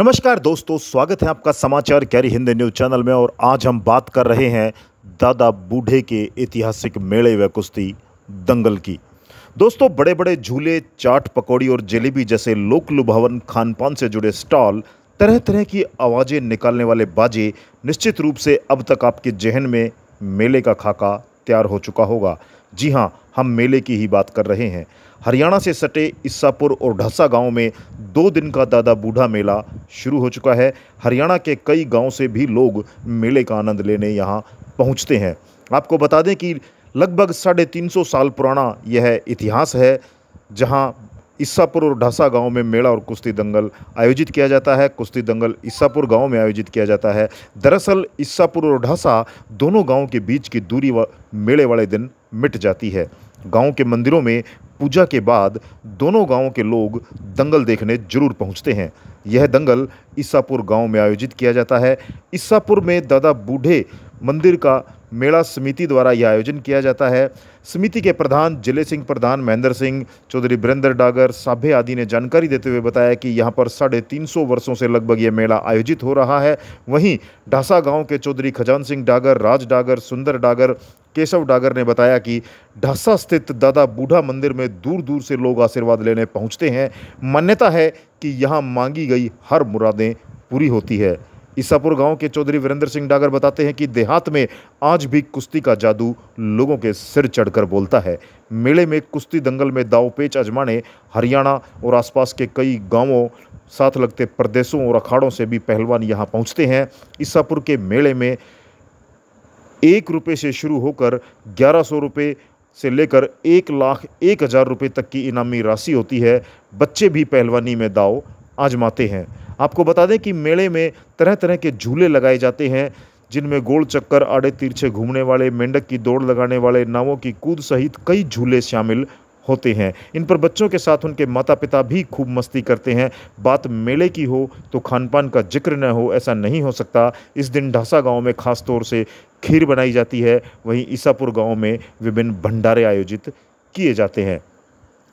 नमस्कार दोस्तों स्वागत है आपका समाचार कैरी हिंदी न्यूज चैनल में और आज हम बात कर रहे हैं दादा बूढ़े के ऐतिहासिक मेले व कुश्ती दंगल की दोस्तों बड़े बड़े झूले चाट पकौड़ी और जलेबी जैसे लोक लुभावन पान से जुड़े स्टॉल तरह तरह की आवाज़ें निकालने वाले बाजे निश्चित रूप से अब तक आपके जहन में मेले का खाका तैयार हो चुका होगा जी हां हम मेले की ही बात कर रहे हैं हरियाणा से सटे इस्सापुर और ढसा गांव में दो दिन का दादा बूढ़ा मेला शुरू हो चुका है हरियाणा के कई गांव से भी लोग मेले का आनंद लेने यहां पहुंचते हैं आपको बता दें कि लगभग साढ़े तीन सौ साल पुराना यह इतिहास है जहां ईसापुर और ढासा गांव में मेला और कुश्ती दंगल आयोजित किया जाता है कुश्ती दंगल ईसापुर गांव में आयोजित किया जाता है दरअसल ईसापुर और ढासा दोनों गांव के बीच की दूरी व मेले वाले दिन मिट जाती है गांव के मंदिरों में पूजा के बाद दोनों गांवों के लोग दंगल देखने जरूर पहुँचते हैं यह दंगल ईसापुर गांव में आयोजित किया जाता है ईसापुर में दादा बूढ़े मंदिर का मेला समिति द्वारा यह आयोजन किया जाता है समिति के प्रधान जिले सिंह प्रधान महेंद्र सिंह चौधरी बरेंद्र डागर साभे आदि ने जानकारी देते हुए बताया कि यहाँ पर साढ़े तीन सौ वर्षों से लगभग ये मेला आयोजित हो रहा है वहीं ढासा गांव के चौधरी खजान सिंह डागर राज डागर सुंदर डागर केशव डागर ने बताया कि ढासा स्थित दादा बूढ़ा मंदिर में दूर दूर से लोग आशीर्वाद लेने पहुँचते हैं मान्यता है कि यहाँ मांगी गई हर मुरादें पूरी होती है ईसापुर गांव के चौधरी वीरेंद्र सिंह डागर बताते हैं कि देहात में आज भी कुश्ती का जादू लोगों के सिर चढ़कर बोलता है मेले में कुश्ती दंगल में दावपेच अजमाने हरियाणा और आसपास के कई गांवों साथ लगते प्रदेशों और अखाड़ों से भी पहलवान यहाँ पहुँचते हैं ईसापुर के मेले में एक रुपये से शुरू होकर ग्यारह सौ रुपये से लेकर एक लाख एक हज़ार रुपये तक की इनामी राशि होती है बच्चे भी पहलवानी में दाव आजमाते हैं आपको बता दें कि मेले में तरह तरह के झूले लगाए जाते हैं जिनमें गोल चक्कर आड़े तिरछे घूमने वाले मेंढक की दौड़ लगाने वाले नावों की कूद सहित कई झूले शामिल होते हैं इन पर बच्चों के साथ उनके माता पिता भी खूब मस्ती करते हैं बात मेले की हो तो खान पान का जिक्र न हो ऐसा नहीं हो सकता इस दिन ढासा गांव में खास तौर से खीर बनाई जाती है वहीं ईसापुर गांव में विभिन्न भंडारे आयोजित किए जाते हैं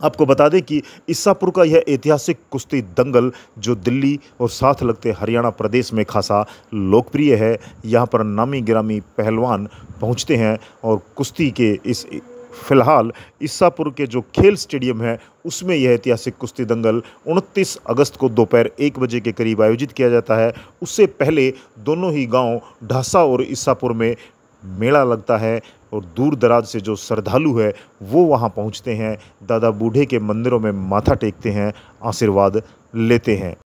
आपको बता दें कि ईसापुर का यह ऐतिहासिक कुश्ती दंगल जो दिल्ली और साथ लगते हरियाणा प्रदेश में खासा लोकप्रिय है यहाँ पर नामी गिरामी पहलवान पहुँचते हैं और कुश्ती के इस फिलहाल ईसापुर के जो खेल स्टेडियम है उसमें यह ऐतिहासिक कुश्ती दंगल 29 अगस्त को दोपहर एक बजे के करीब आयोजित किया जाता है उससे पहले दोनों ही गांव ढासा और ईसापुर में मेला लगता है और दूर दराज से जो श्रद्धालु है वो वहाँ पहुँचते हैं दादा बूढ़े के मंदिरों में माथा टेकते हैं आशीर्वाद लेते हैं